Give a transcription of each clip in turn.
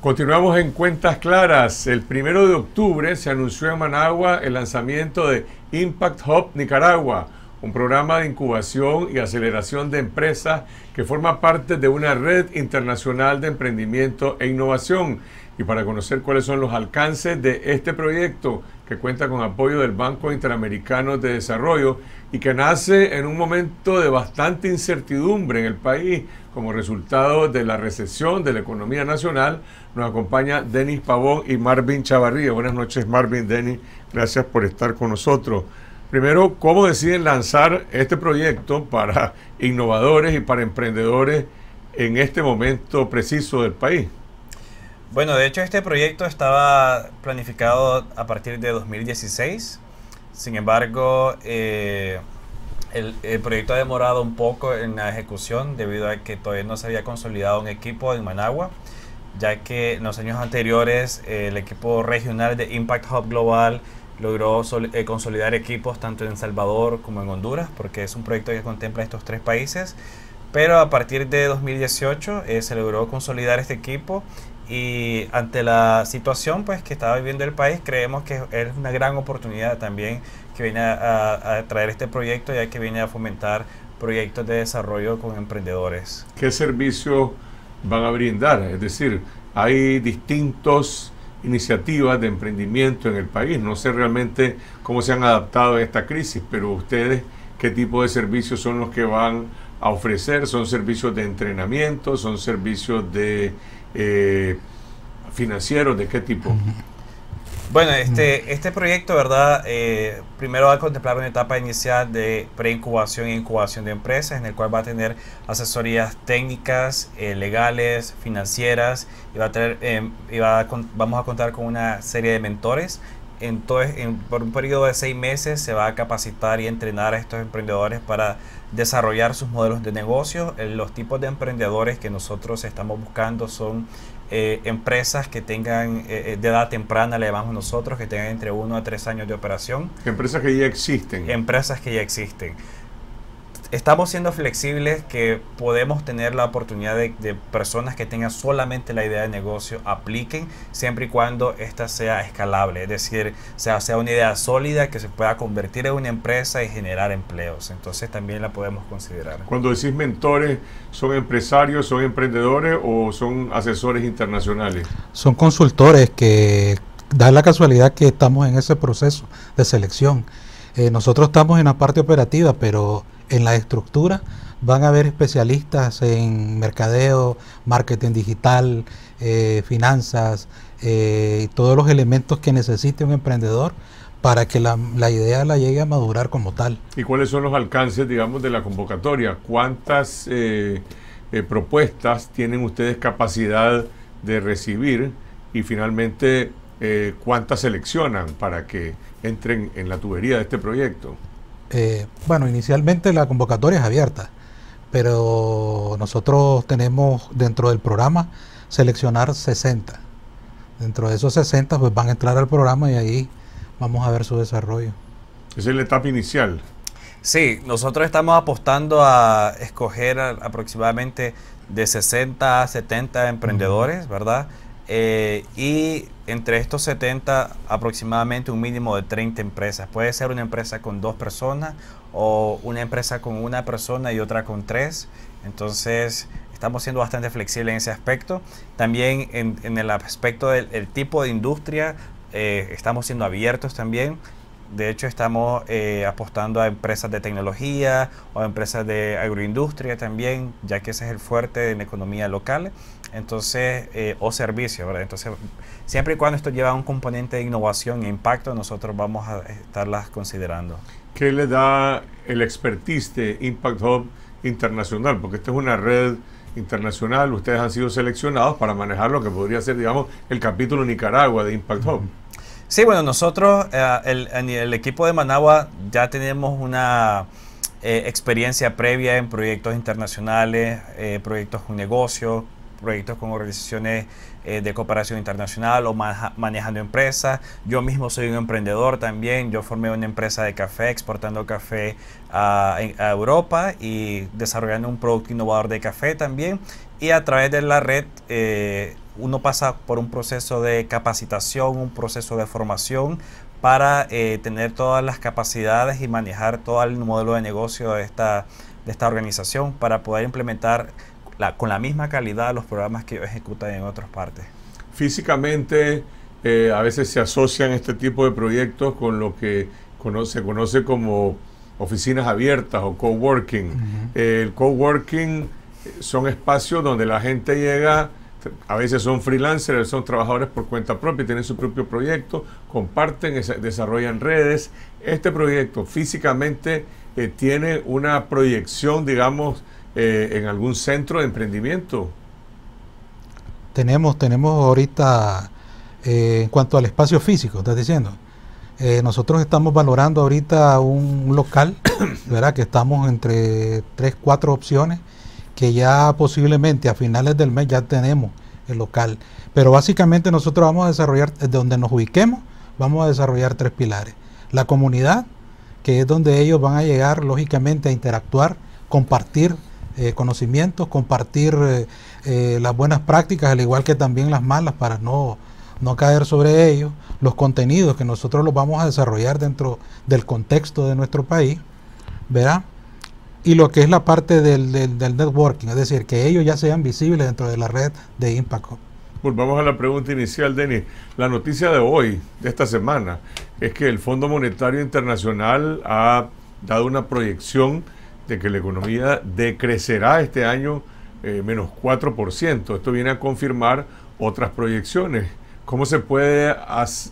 Continuamos en cuentas claras. El primero de octubre se anunció en Managua el lanzamiento de Impact Hub Nicaragua, un programa de incubación y aceleración de empresas que forma parte de una red internacional de emprendimiento e innovación y para conocer cuáles son los alcances de este proyecto que cuenta con apoyo del Banco Interamericano de Desarrollo y que nace en un momento de bastante incertidumbre en el país como resultado de la recesión de la economía nacional. Nos acompaña Denis Pavón y Marvin Chavarría. Buenas noches Marvin, Denis, gracias por estar con nosotros. Primero, ¿cómo deciden lanzar este proyecto para innovadores y para emprendedores en este momento preciso del país? Bueno, de hecho este proyecto estaba planificado a partir de 2016, sin embargo eh, el, proyecto ha demorado un poco en la ejecución debido a que todavía no se había consolidado un equipo en Managua, ya que en los años anteriores eh, el equipo regional de Impact Hub Global logró eh, consolidar equipos tanto en El Salvador como en Honduras, porque es un proyecto que contempla estos tres países pero a partir de 2018 se logró consolidar este equipo y ante la situación pues, que está viviendo el país, creemos que es una gran oportunidad también que viene a, a traer este proyecto, ya que viene a fomentar proyectos de desarrollo con emprendedores. ¿Qué servicios van a brindar? Es decir, hay distintos iniciativas de emprendimiento en el país. No sé realmente cómo se han adaptado a esta crisis, pero ustedes, ¿qué tipo de servicios son los que van a ofrecer? ¿Son servicios de entrenamiento? ¿Son servicios de eh, financieros, ¿de qué tipo? Bueno, este, este proyecto, ¿verdad? Eh, primero va a contemplar una etapa inicial de preincubación e incubación de empresas, en el cual va a tener asesorías técnicas, eh, legales, financieras, y va a tener, em, vamos a contar con una serie de mentores entonces por un periodo de seis meses se va a capacitar y entrenar a estos emprendedores para desarrollar sus modelos de negocio. Eh, los tipos de emprendedores que nosotros estamos buscando son eh, empresas que tengan eh, de edad temprana, le llamamos nosotros, que tengan entre uno a tres años de operación. Empresas que ya existen. Empresas que ya existen estamos siendo flexibles que podemos tener la oportunidad de, personas que tengan solamente la idea de negocio apliquen siempre y cuando esta sea escalable, es decir, sea, sea una idea sólida que se pueda convertir en una empresa y generar empleos. Entonces también la podemos considerar. Cuando decís mentores, ¿son empresarios, son emprendedores o son asesores internacionales? Son consultores que da la casualidad que estamos en ese proceso de selección. Eh, nosotros estamos en la parte operativa, pero en la estructura. Van a haber especialistas en mercadeo, marketing digital, eh, finanzas, y eh, todos los elementos que necesite un emprendedor para que la, idea la llegue a madurar como tal. ¿Y cuáles son los alcances, digamos, de la convocatoria? ¿Cuántas eh, propuestas tienen ustedes capacidad de recibir? Y finalmente, cuántas seleccionan para que entren en la tubería de este proyecto. Eh, bueno, inicialmente la convocatoria es abierta, pero nosotros tenemos dentro del programa seleccionar 60. Dentro de esos 60 pues van a entrar al programa y ahí vamos a ver su desarrollo. Esa es la etapa inicial. Sí, nosotros estamos apostando a escoger aproximadamente de 60 a 70 emprendedores, ¿verdad? Eh, y entre estos 70, aproximadamente un mínimo de 30 empresas. Puede ser una empresa con dos personas o una empresa con una persona y otra con tres. Entonces, estamos siendo bastante flexibles en ese aspecto. También en, el aspecto del tipo de industria, eh, estamos siendo abiertos también. De hecho, estamos eh, apostando a empresas de tecnología o a empresas de agroindustria también, ya que ese es el fuerte en la economía local. Entonces, eh, o servicios, Entonces, siempre y cuando esto lleva un componente de innovación e impacto, nosotros vamos a estarlas considerando. ¿Qué le da el expertise Impact Hub internacional? Porque esta es una red internacional, ustedes han sido seleccionados para manejar lo que podría ser, digamos, el capítulo Nicaragua de Impact Hub. Sí, bueno, nosotros eh, en el, equipo de Managua ya tenemos una eh, experiencia previa en proyectos internacionales, eh, proyectos con negocios, proyectos con organizaciones de cooperación internacional o manejando empresas. Yo mismo soy un emprendedor también. Yo formé una empresa de café exportando café a, a Europa y desarrollando un producto innovador de café también. Y a través de la red uno pasa por un proceso de capacitación, un proceso de formación para eh, tener todas las capacidades y manejar todo el modelo de negocio de esta, de esta organización para poder implementar la, con la misma calidad los programas que ejecutan en otras partes. Físicamente, eh, a veces se asocian este tipo de proyectos con lo que se conoce como oficinas abiertas o coworking. Eh, el coworking son espacios donde la gente llega a veces son freelancers, son trabajadores por cuenta propia, tienen su propio proyecto, comparten, desarrollan redes. Este proyecto físicamente eh, tiene una proyección, digamos, eh, en algún centro de emprendimiento. Tenemos, tenemos ahorita, eh, en cuanto al espacio físico, estás diciendo, nosotros estamos valorando ahorita un local, ¿verdad? Que estamos entre tres, cuatro opciones que ya posiblemente a finales del mes ya tenemos el local. Pero básicamente nosotros vamos a desarrollar, desde eh, donde nos ubiquemos, vamos a desarrollar tres pilares. La comunidad, que es donde ellos van a llegar lógicamente a interactuar, compartir eh, conocimientos, compartir eh, las buenas prácticas, al igual que también las malas, para no, no caer sobre ellos, los contenidos que nosotros los vamos a desarrollar dentro del contexto de nuestro país, ¿verdad? y lo que es la parte del, del, networking, es decir, que ellos ya sean visibles dentro de la red de impacto. Volvamos a la pregunta inicial, Denis. La noticia de hoy, de esta semana, es que el Fondo Monetario Internacional ha dado una proyección de que la economía decrecerá este año eh, menos 4%. Esto viene a confirmar otras proyecciones. ¿Cómo se puede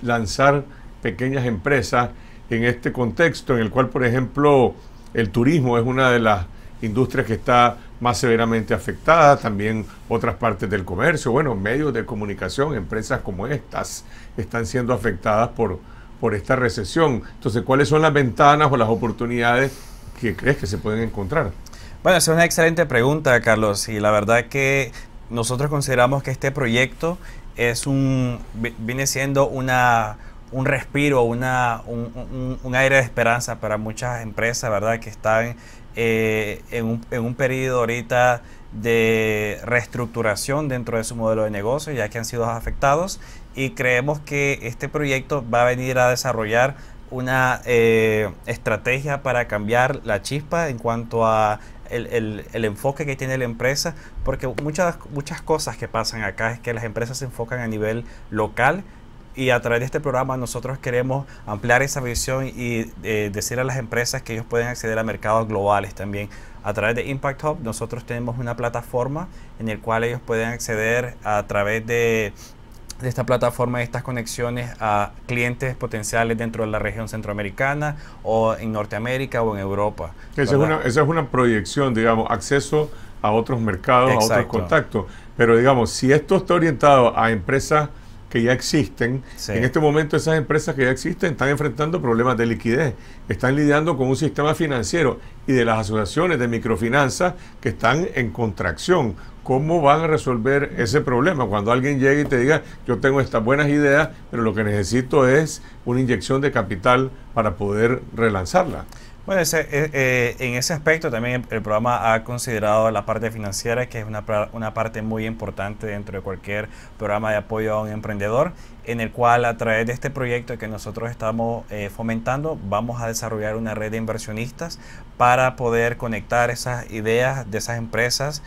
lanzar pequeñas empresas en este contexto en el cual, por ejemplo, el turismo es una de las industrias que está más severamente afectada, también otras partes del comercio, bueno, medios de comunicación, empresas como estas están siendo afectadas por, por esta recesión. Entonces, ¿cuáles son las ventanas o las oportunidades que crees que se pueden encontrar? Bueno, esa es una excelente pregunta, Carlos, y la verdad que nosotros consideramos que este proyecto es un, viene siendo una un respiro, un, aire de esperanza para muchas empresas, ¿verdad? Que están eh, en, un, en periodo ahorita de reestructuración dentro de su modelo de negocio, ya que han sido afectados. Y creemos que este proyecto va a venir a desarrollar una eh, estrategia para cambiar la chispa en cuanto a el, enfoque que tiene la empresa, porque muchas, muchas cosas que pasan acá es que las empresas se enfocan a nivel local, y a través de este programa nosotros queremos ampliar esa visión y eh, decir a las empresas que ellos pueden acceder a mercados globales también. A través de Impact Hub nosotros tenemos una plataforma en la cual ellos pueden acceder a través de, esta plataforma, de estas conexiones a clientes potenciales dentro de la región centroamericana o en Norteamérica o en Europa. Esa, es una, esa es una proyección, digamos, acceso a otros mercados, a otros contactos. Pero digamos, si esto está orientado a empresas que ya existen. En este momento esas empresas que ya existen están enfrentando problemas de liquidez, están lidiando con un sistema financiero y de las asociaciones de microfinanzas que están en contracción. ¿Cómo van a resolver ese problema? Cuando alguien llegue y te diga, yo tengo estas buenas ideas, pero lo que necesito es una inyección de capital para poder relanzarla. Bueno, eh, eh, en ese aspecto también el, programa ha considerado la parte financiera, que es una, una, parte muy importante dentro de cualquier programa de apoyo a un emprendedor, en el cual a través de este proyecto que nosotros estamos eh, fomentando, vamos a desarrollar una red de inversionistas para poder conectar esas ideas de esas empresas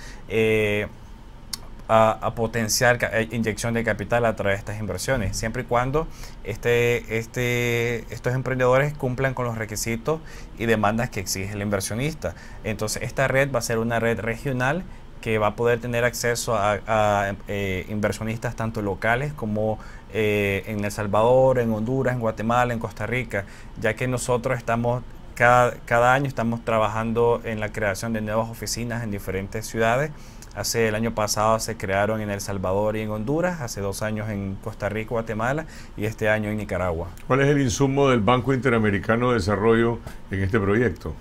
a, potenciar eh, inyección de capital a través de estas inversiones, siempre y cuando este, este, estos emprendedores cumplan con los requisitos y demandas que exige el inversionista. Entonces, esta red va a ser una red regional que va a poder tener acceso a, eh, inversionistas tanto locales como eh, en El Salvador, en Honduras, en Guatemala, en Costa Rica, ya que nosotros estamos cada, cada año estamos trabajando en la creación de nuevas oficinas en diferentes ciudades Hace el año pasado se crearon en El Salvador y en Honduras, hace dos años en Costa Rica, Guatemala y este año en Nicaragua. ¿Cuál es el insumo del Banco Interamericano de Desarrollo en este proyecto?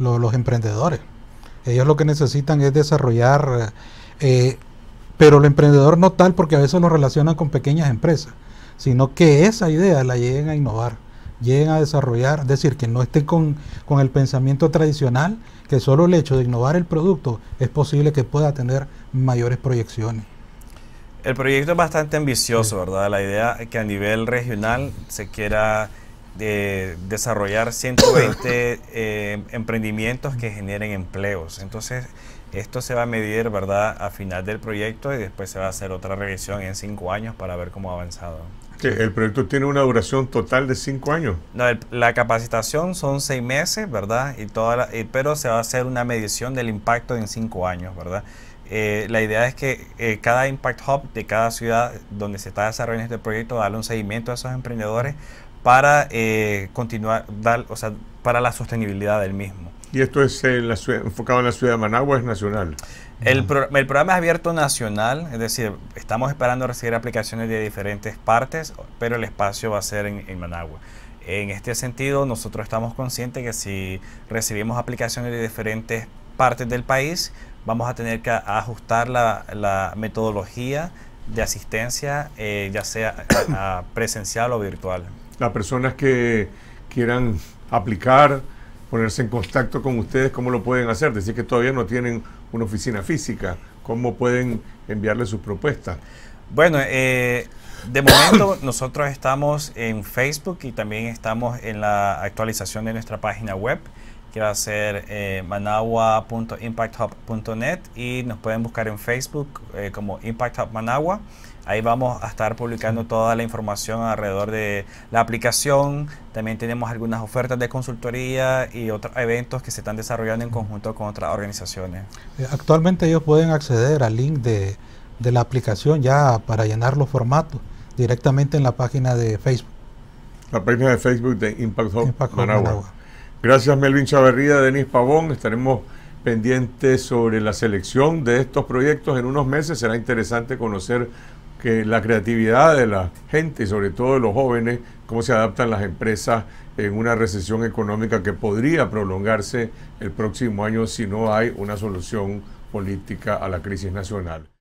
Los, emprendedores. Ellos lo que necesitan es desarrollar, eh, pero el emprendedor no tal porque a veces lo relacionan con pequeñas empresas, sino que esa idea la lleguen a innovar lleguen a desarrollar, es decir, que no estén con, el pensamiento tradicional, que solo el hecho de innovar el producto es posible que pueda tener mayores proyecciones. El proyecto es bastante ambicioso, ¿verdad? La idea es que a nivel regional se quiera eh, desarrollar 120 eh, emprendimientos que generen empleos. Entonces, esto se va a medir, ¿verdad?, a final del proyecto y después se va a hacer otra revisión en cinco años para ver cómo ha avanzado. ¿El proyecto tiene una duración total de cinco años? No, la capacitación son seis meses, ¿verdad? Y pero se va a hacer una medición del impacto en cinco años, ¿verdad? Eh, la idea es que eh, cada Impact Hub de cada ciudad donde se está desarrollando este proyecto, darle un seguimiento a esos emprendedores para eh, continuar, o sea, para la sostenibilidad del mismo. ¿Y esto es eh, enfocado en la ciudad de Managua es nacional? El, programa es abierto nacional, es decir, estamos esperando recibir aplicaciones de diferentes partes, pero el espacio va a ser en, Managua. En este sentido, nosotros estamos conscientes que si recibimos aplicaciones de diferentes partes del país, vamos a tener que ajustar la, metodología de asistencia, eh, ya sea presencial o virtual. Las personas que quieran aplicar, ponerse en contacto con ustedes, ¿cómo lo pueden hacer? Decir que todavía no tienen una oficina física, ¿cómo pueden enviarle sus propuestas? Bueno, eh, de momento nosotros estamos en Facebook y también estamos en la actualización de nuestra página web que va a ser eh, managua.impacthub.net y nos pueden buscar en Facebook eh, como Impact Hub Managua. Ahí vamos a estar publicando toda la información alrededor de la aplicación. También tenemos algunas ofertas de consultoría y otros eventos que se están desarrollando en conjunto con otras organizaciones. Eh, actualmente ellos pueden acceder al link de, la aplicación ya para llenar los formatos directamente en la página de Facebook. La página de Facebook de Impact Hub, Managua. Gracias Melvin Chavarría, Denis Pavón. Estaremos pendientes sobre la selección de estos proyectos en unos meses. Será interesante conocer que la creatividad de la gente y sobre todo de los jóvenes, cómo se adaptan las empresas en una recesión económica que podría prolongarse el próximo año si no hay una solución política a la crisis nacional.